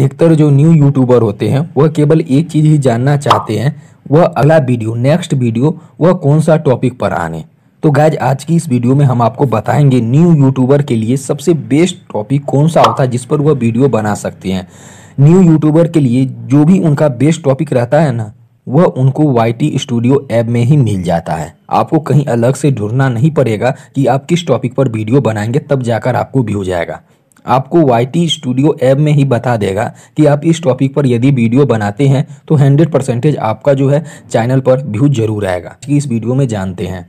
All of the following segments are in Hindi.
अधिकतर जो न्यू यूट्यूबर होते हैं वह केवल एक चीज़ ही जानना चाहते हैं वह अगला वीडियो नेक्स्ट वीडियो वह कौन सा टॉपिक पर आने तो गैज आज की इस वीडियो में हम आपको बताएंगे न्यू यूट्यूबर के लिए सबसे बेस्ट टॉपिक कौन सा होता है जिस पर वह वीडियो बना सकते हैं न्यू यूट्यूबर के लिए जो भी उनका बेस्ट टॉपिक रहता है ना वह उनको वाई स्टूडियो ऐप में ही मिल जाता है आपको कहीं अलग से ढूंढना नहीं पड़ेगा कि आप किस टॉपिक पर वीडियो बनाएंगे तब जाकर आपको व्यू जाएगा आपको वाई स्टूडियो ऐप में ही बता देगा कि आप इस टॉपिक पर यदि वीडियो बनाते हैं तो 100 परसेंटेज आपका जो है चैनल पर व्यू जरूर आएगा कि इस वीडियो में जानते हैं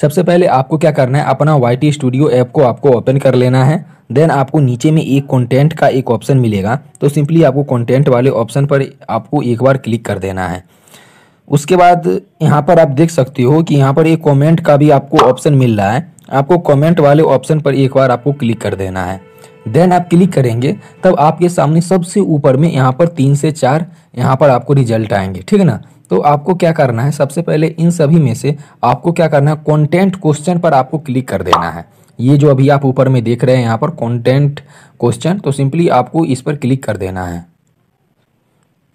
सबसे पहले आपको क्या करना है अपना वाई स्टूडियो ऐप को आपको ओपन कर लेना है देन आपको नीचे में एक कंटेंट का एक ऑप्शन मिलेगा तो सिंपली आपको कॉन्टेंट वाले ऑप्शन पर आपको एक बार क्लिक कर देना है उसके बाद यहाँ पर आप देख सकते हो कि यहाँ पर एक कॉमेंट का भी आपको ऑप्शन मिल रहा है आपको कॉमेंट वाले ऑप्शन पर एक बार आपको क्लिक कर देना है देन आप क्लिक करेंगे तब आपके सामने सबसे ऊपर में यहाँ पर तीन से चार यहाँ पर आपको रिजल्ट आएंगे ठीक है ना तो आपको क्या करना है सबसे पहले इन सभी में से आपको क्या करना है कंटेंट क्वेश्चन पर आपको क्लिक कर देना है ये जो अभी आप ऊपर में देख रहे हैं यहाँ पर कंटेंट क्वेश्चन तो सिंपली आपको इस पर क्लिक कर देना है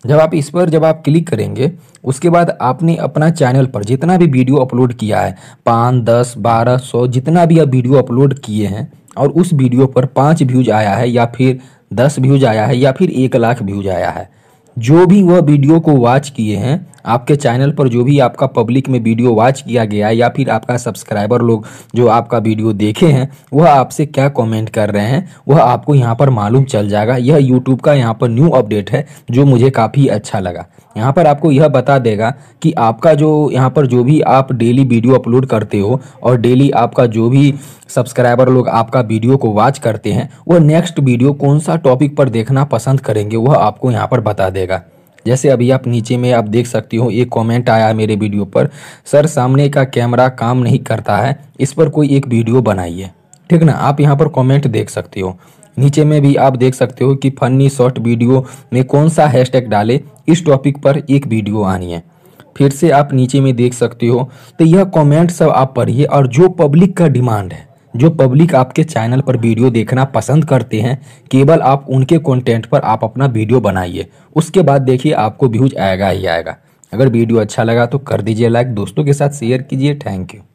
जब आप इस पर जब आप क्लिक करेंगे उसके बाद आपने अपना चैनल पर जितना भी वीडियो अपलोड किया है पाँच दस बारह सौ जितना भी आप वीडियो अपलोड किए हैं और उस वीडियो पर पाँच व्यूज आया है या फिर दस व्यूज आया है या फिर एक लाख व्यूज आया है जो भी वह वीडियो को वॉच किए हैं आपके चैनल पर जो भी आपका पब्लिक में वीडियो वॉच किया गया या फिर आपका सब्सक्राइबर लोग जो आपका वीडियो देखे हैं वह आपसे क्या कमेंट कर रहे हैं वह आपको यहाँ पर मालूम चल जाएगा यह यूट्यूब का यहाँ पर न्यू अपडेट है जो मुझे काफ़ी अच्छा लगा यहाँ पर आपको यह बता देगा कि आपका जो यहाँ पर जो भी आप डेली वीडियो अपलोड करते हो और डेली आपका जो भी सब्सक्राइबर लोग आपका वीडियो को वॉच करते हैं वह नेक्स्ट वीडियो कौन सा टॉपिक पर देखना पसंद करेंगे वह आपको यहाँ पर बता देगा जाएगा जैसे अभी आप नीचे में आप देख सकती हो एक कमेंट आया मेरे वीडियो पर सर सामने का कैमरा काम नहीं करता है इस पर कोई एक वीडियो बनाइए ठीक ना आप यहाँ पर कमेंट देख सकते हो नीचे में भी आप देख सकते हो कि फनी शॉर्ट वीडियो में कौन सा हैशटैग डाले इस टॉपिक पर एक वीडियो आनी है फिर से आप नीचे में देख सकते हो तो यह कॉमेंट सब आप पढ़िए और जो पब्लिक का डिमांड है जो पब्लिक आपके चैनल पर वीडियो देखना पसंद करते हैं केवल आप उनके कंटेंट पर आप अपना वीडियो बनाइए उसके बाद देखिए आपको व्यूज आएगा ही आएगा अगर वीडियो अच्छा लगा तो कर दीजिए लाइक दोस्तों के साथ शेयर कीजिए थैंक यू